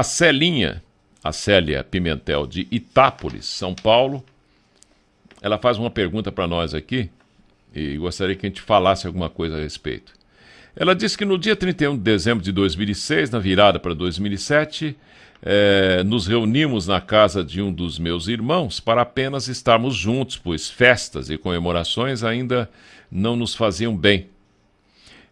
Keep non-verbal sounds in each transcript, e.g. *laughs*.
A Celinha, a Célia Pimentel, de Itápolis, São Paulo, ela faz uma pergunta para nós aqui e gostaria que a gente falasse alguma coisa a respeito. Ela disse que no dia 31 de dezembro de 2006, na virada para 2007, eh, nos reunimos na casa de um dos meus irmãos para apenas estarmos juntos, pois festas e comemorações ainda não nos faziam bem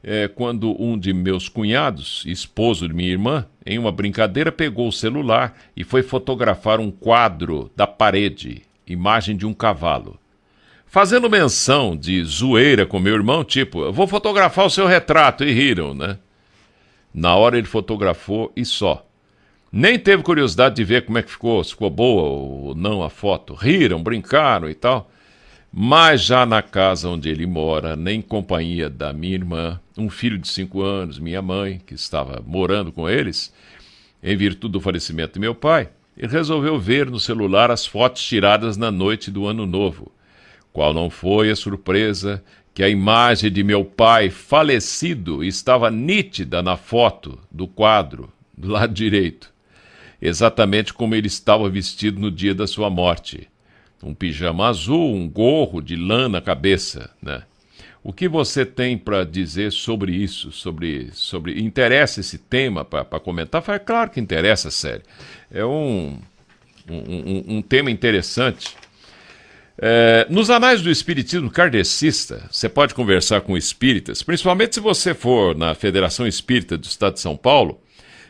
é, quando um de meus cunhados, esposo de minha irmã, em uma brincadeira pegou o celular e foi fotografar um quadro da parede, imagem de um cavalo. Fazendo menção de zoeira com meu irmão, tipo, vou fotografar o seu retrato, e riram, né? Na hora ele fotografou e só. Nem teve curiosidade de ver como é que ficou, se ficou boa ou não a foto. Riram, brincaram e tal. Mas já na casa onde ele mora, nem companhia da minha irmã, um filho de cinco anos, minha mãe, que estava morando com eles, em virtude do falecimento de meu pai, ele resolveu ver no celular as fotos tiradas na noite do Ano Novo. Qual não foi a surpresa que a imagem de meu pai falecido estava nítida na foto do quadro, do lado direito, exatamente como ele estava vestido no dia da sua morte um pijama azul, um gorro de lã na cabeça, né? O que você tem para dizer sobre isso? Sobre, sobre interessa esse tema para comentar? Falei, claro que interessa, sério. É um, um, um, um tema interessante. É, nos anais do espiritismo kardecista, você pode conversar com espíritas, principalmente se você for na Federação Espírita do Estado de São Paulo,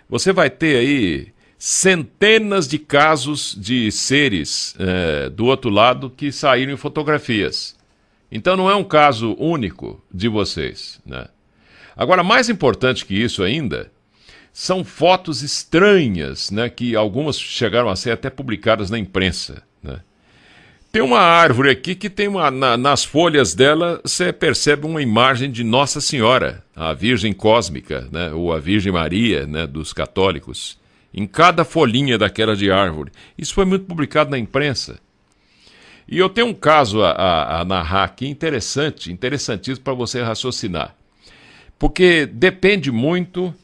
você vai ter aí centenas de casos de seres é, do outro lado que saíram em fotografias. Então não é um caso único de vocês. Né? Agora, mais importante que isso ainda, são fotos estranhas, né, que algumas chegaram a ser até publicadas na imprensa. Né? Tem uma árvore aqui que tem uma. Na, nas folhas dela você percebe uma imagem de Nossa Senhora, a Virgem Cósmica, né, ou a Virgem Maria né, dos católicos em cada folhinha daquela de árvore. Isso foi muito publicado na imprensa. E eu tenho um caso a, a, a narrar aqui interessante, interessantíssimo para você raciocinar. Porque depende muito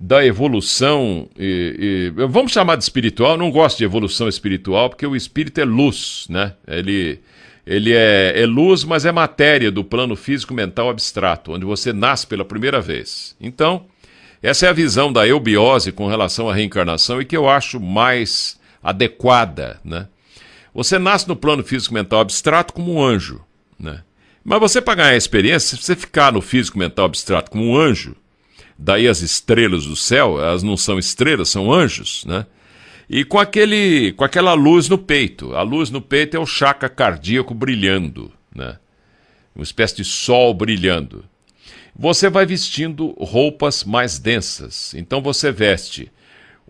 da evolução, e, e, vamos chamar de espiritual, não gosto de evolução espiritual, porque o espírito é luz, né? Ele, ele é, é luz, mas é matéria do plano físico, mental, abstrato, onde você nasce pela primeira vez. Então, essa é a visão da eubiose com relação à reencarnação e que eu acho mais adequada, né? Você nasce no plano físico-mental abstrato como um anjo, né? Mas você para ganhar a experiência, se você ficar no físico-mental abstrato como um anjo, daí as estrelas do céu, elas não são estrelas, são anjos, né? E com, aquele, com aquela luz no peito. A luz no peito é o chakra cardíaco brilhando, né? Uma espécie de sol brilhando. Você vai vestindo roupas mais densas. Então você veste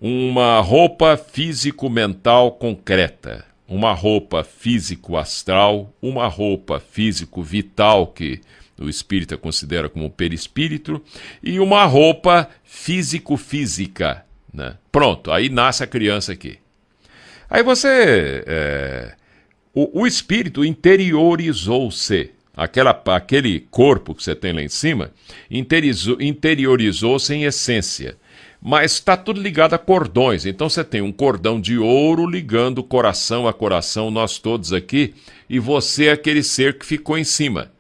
uma roupa físico-mental concreta, uma roupa físico-astral, uma roupa físico-vital, que o espírita considera como perispírito, e uma roupa físico-física. Né? Pronto, aí nasce a criança aqui. Aí você. É, o, o espírito interiorizou-se aquela, aquele corpo que você tem lá em cima, interiorizou-se em essência. Mas está tudo ligado a cordões. Então você tem um cordão de ouro ligando coração a coração, nós todos aqui, e você é aquele ser que ficou em cima,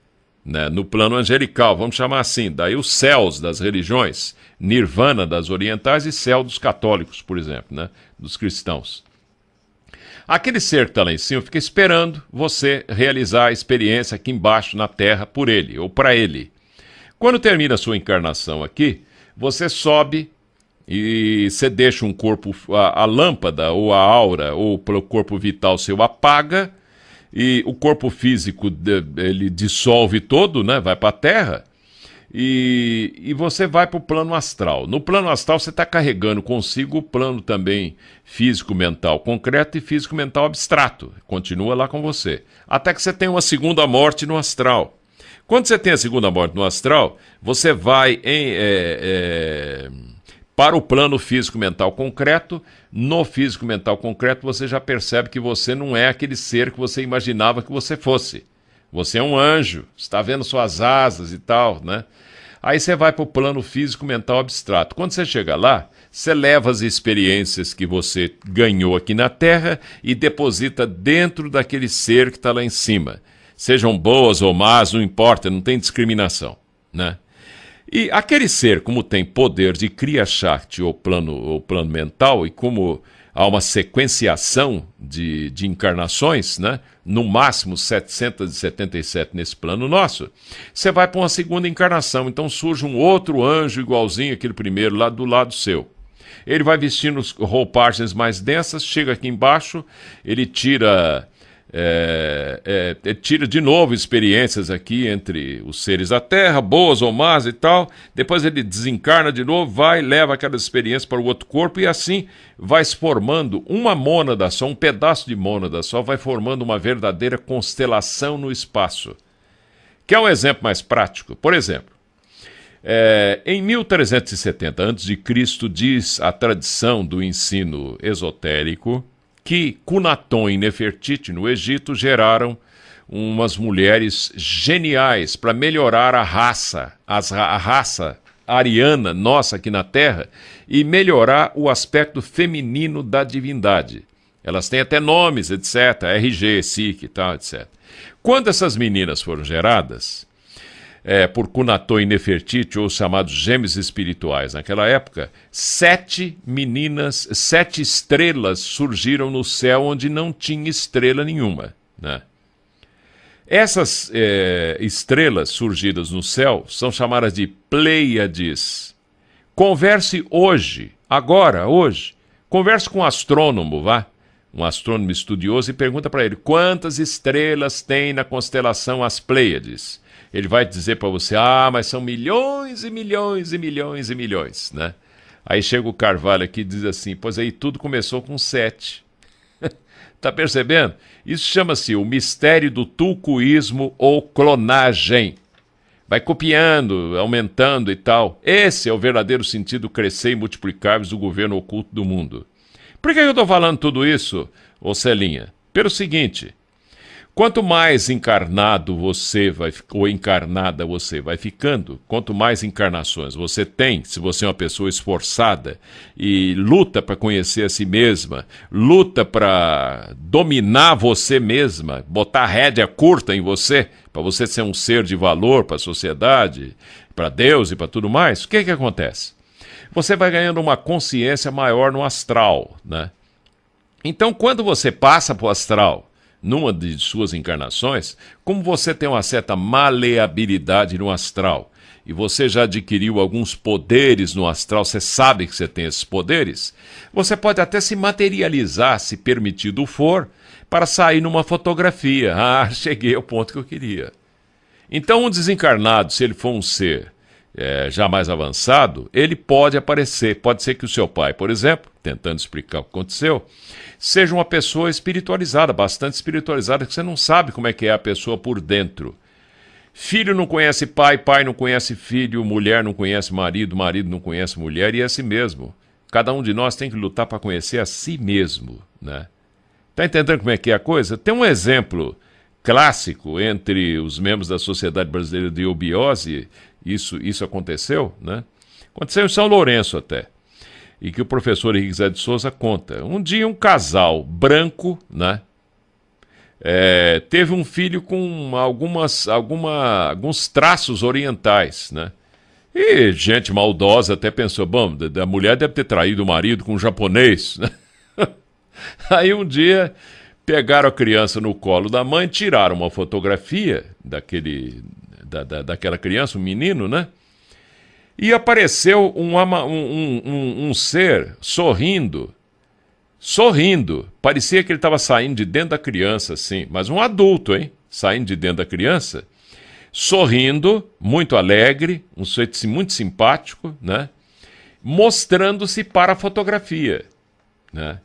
né? no plano angelical, vamos chamar assim. Daí os céus das religiões, nirvana das orientais e céu dos católicos, por exemplo, né? dos cristãos. Aquele ser que está lá em cima fica esperando você realizar a experiência aqui embaixo na Terra por ele ou para ele. Quando termina a sua encarnação aqui, você sobe e você deixa um corpo, a, a lâmpada ou a aura ou o corpo vital seu apaga e o corpo físico ele dissolve todo, né? Vai para a Terra e, e você vai para o plano astral. No plano astral, você está carregando consigo o plano também físico-mental concreto e físico-mental abstrato. Continua lá com você. Até que você tenha uma segunda morte no astral. Quando você tem a segunda morte no astral, você vai em, é, é, para o plano físico-mental concreto. No físico-mental concreto, você já percebe que você não é aquele ser que você imaginava que você fosse. Você é um anjo, está vendo suas asas e tal, né? Aí você vai para o plano físico, mental, abstrato. Quando você chega lá, você leva as experiências que você ganhou aqui na Terra e deposita dentro daquele ser que está lá em cima. Sejam boas ou más, não importa, não tem discriminação, né? E aquele ser, como tem poder de cria Shakti ou plano, ou plano mental, e como há uma sequenciação de, de encarnações, né? no máximo 777 nesse plano nosso, você vai para uma segunda encarnação. Então surge um outro anjo igualzinho aquele primeiro, lá do lado seu. Ele vai vestindo roupagens mais densas, chega aqui embaixo, ele tira é, é, é, tira de novo experiências aqui entre os seres da Terra, boas ou más e tal. Depois ele desencarna de novo, vai, leva aquelas experiências para o outro corpo e assim vai se formando uma mônada só, um pedaço de mônada só, vai formando uma verdadeira constelação no espaço. Que é um exemplo mais prático. Por exemplo, é, em 1370 a.C., diz a tradição do ensino esotérico que Cunaton e Nefertiti, no Egito, geraram umas mulheres geniais para melhorar a raça, a raça ariana nossa aqui na Terra e melhorar o aspecto feminino da divindade. Elas têm até nomes, etc. RG, SIC e tal, etc. Quando essas meninas foram geradas, é, por Kunatô e Nefertiti, ou chamados gêmeos espirituais. Naquela época, sete meninas, sete estrelas surgiram no céu onde não tinha estrela nenhuma. Né? Essas é, estrelas surgidas no céu são chamadas de Pleiades. Converse hoje, agora, hoje. Converse com um astrônomo, vá um astrônomo estudioso, e pergunta para ele quantas estrelas tem na constelação as Pleiades ele vai dizer para você: ah, mas são milhões e milhões e milhões e milhões, né? Aí chega o Carvalho aqui e diz assim: pois aí tudo começou com sete. *laughs* tá percebendo? Isso chama-se o mistério do tulcuísmo ou clonagem. Vai copiando, aumentando e tal. Esse é o verdadeiro sentido crescer e multiplicar-vos o governo oculto do mundo. Por que eu estou falando tudo isso, ô Celinha? Pelo seguinte, Quanto mais encarnado você vai, ou encarnada você vai ficando, quanto mais encarnações você tem, se você é uma pessoa esforçada e luta para conhecer a si mesma, luta para dominar você mesma, botar rédea curta em você, para você ser um ser de valor para a sociedade, para Deus e para tudo mais, o que, é que acontece? Você vai ganhando uma consciência maior no astral, né? Então, quando você passa para o astral numa de suas encarnações, como você tem uma certa maleabilidade no astral e você já adquiriu alguns poderes no astral, você sabe que você tem esses poderes, você pode até se materializar, se permitido for, para sair numa fotografia. *laughs* Ah, cheguei ao ponto que eu queria. Então, um desencarnado, se ele for um ser é, já mais avançado, ele pode aparecer. Pode ser que o seu pai, por exemplo, tentando explicar o que aconteceu, seja uma pessoa espiritualizada, bastante espiritualizada, que você não sabe como é que é a pessoa por dentro. Filho não conhece pai, pai não conhece filho, mulher não conhece marido, marido não conhece mulher, e é assim mesmo. Cada um de nós tem que lutar para conhecer a si mesmo, né? Tá entendendo como é que é a coisa? Tem um exemplo clássico entre os membros da Sociedade Brasileira de Obiose isso, isso aconteceu, né? Aconteceu em São Lourenço até. E que o professor Henrique de Souza conta. Um dia um casal branco, né? É, teve um filho com algumas, alguma, alguns traços orientais, né? E gente maldosa até pensou, bom, a mulher deve ter traído o marido com um japonês. *laughs* Né? Aí um dia pegaram a criança no colo da mãe, tiraram uma fotografia daquele da, da, daquela criança, um menino, né? E apareceu um, ama, um, um, um ser sorrindo, sorrindo. Parecia que ele estava saindo de dentro da criança, assim, mas um adulto, hein? Saindo de dentro da criança, sorrindo, muito alegre, um sujeito muito simpático, né? Mostrando-se para a fotografia, né?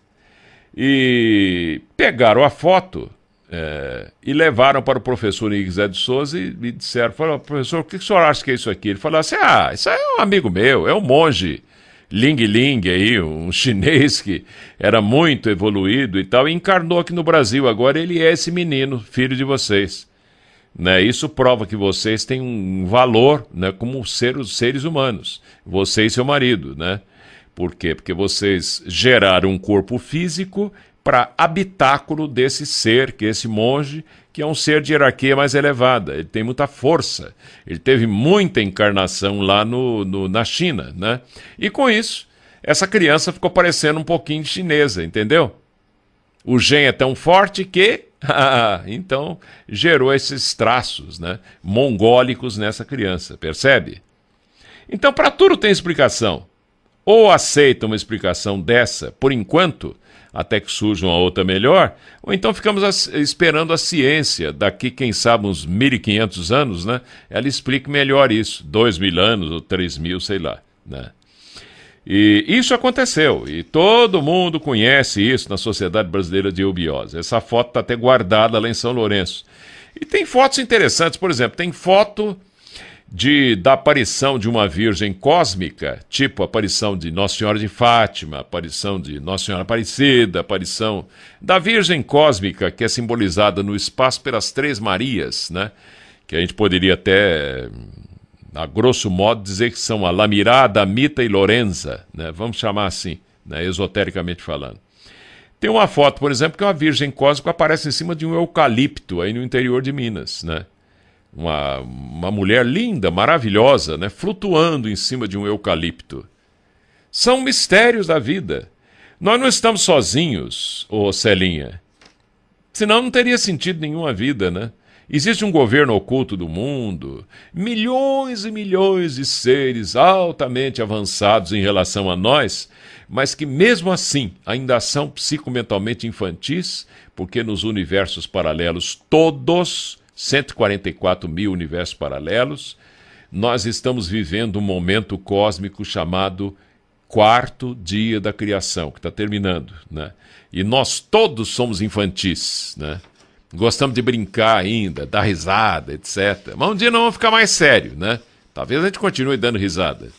E pegaram a foto é, e levaram para o professor Henrique de Souza e, me disseram: falaram, professor, o que o senhor acha que é isso aqui? Ele falou assim: ah, isso é um amigo meu, é um monge. Ling Ling aí, um *laughs* chinês que era muito evoluído e tal, e encarnou aqui no Brasil. Agora ele é esse menino, filho de vocês. Né? Isso prova que vocês têm um valor né, como ser, seres humanos, você e seu marido. Né? Por quê? Porque vocês geraram um corpo físico para habitáculo desse ser, que é esse monge, que é um ser de hierarquia mais elevada. Ele tem muita força. Ele teve muita encarnação lá no, no na China, né? E com isso, essa criança ficou parecendo um pouquinho chinesa, entendeu? O gen é tão forte que *laughs* então gerou esses traços, né, mongólicos nessa criança, percebe? Então para tudo tem explicação. Ou aceita uma explicação dessa, por enquanto, até que surja uma outra melhor, ou então ficamos esperando a ciência, daqui, quem sabe, uns 1.500 anos, né? Ela explique melhor isso, dois mil anos ou três mil, sei lá, né? E isso aconteceu, e todo mundo conhece isso na Sociedade Brasileira de Eubiose. Essa foto está até guardada lá em São Lourenço. E tem fotos interessantes, por exemplo, tem foto de, da aparição de uma virgem cósmica, tipo a aparição de Nossa Senhora de Fátima, aparição de Nossa Senhora Aparecida, aparição da virgem cósmica que é simbolizada no espaço pelas três Marias, né? Que a gente poderia até a grosso modo dizer que são a Lamirada, a Mita e Lorenza, né? Vamos chamar assim, né? esotericamente falando. Tem uma foto, por exemplo, que uma virgem cósmica aparece em cima de um eucalipto aí no interior de Minas, né? uma, uma mulher linda, maravilhosa, né, flutuando em cima de um eucalipto. São mistérios da vida. Nós não estamos sozinhos, ô Celinha. Senão não teria sentido nenhuma vida, né? Existe um governo oculto do mundo, milhões e milhões de seres altamente avançados em relação a nós, mas que mesmo assim ainda são psicomentalmente infantis, porque nos universos paralelos todos 144 mil universos paralelos, nós estamos vivendo um momento cósmico chamado quarto dia da criação, que está terminando. Né? E nós todos somos infantis, né? Gostamos de brincar ainda, dar risada, etc. Mas um dia não vamos ficar mais sério, né? Talvez a gente continue dando risada.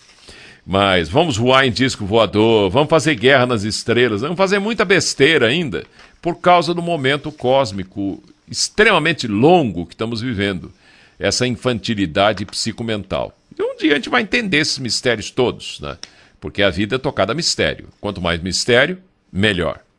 Mas vamos voar em disco voador, vamos fazer guerra nas estrelas, vamos fazer muita besteira ainda, por causa do momento cósmico extremamente longo que estamos vivendo, essa infantilidade psicomental. E um dia a gente vai entender esses mistérios todos, né? Porque a vida é tocada a mistério. Quanto mais mistério, melhor.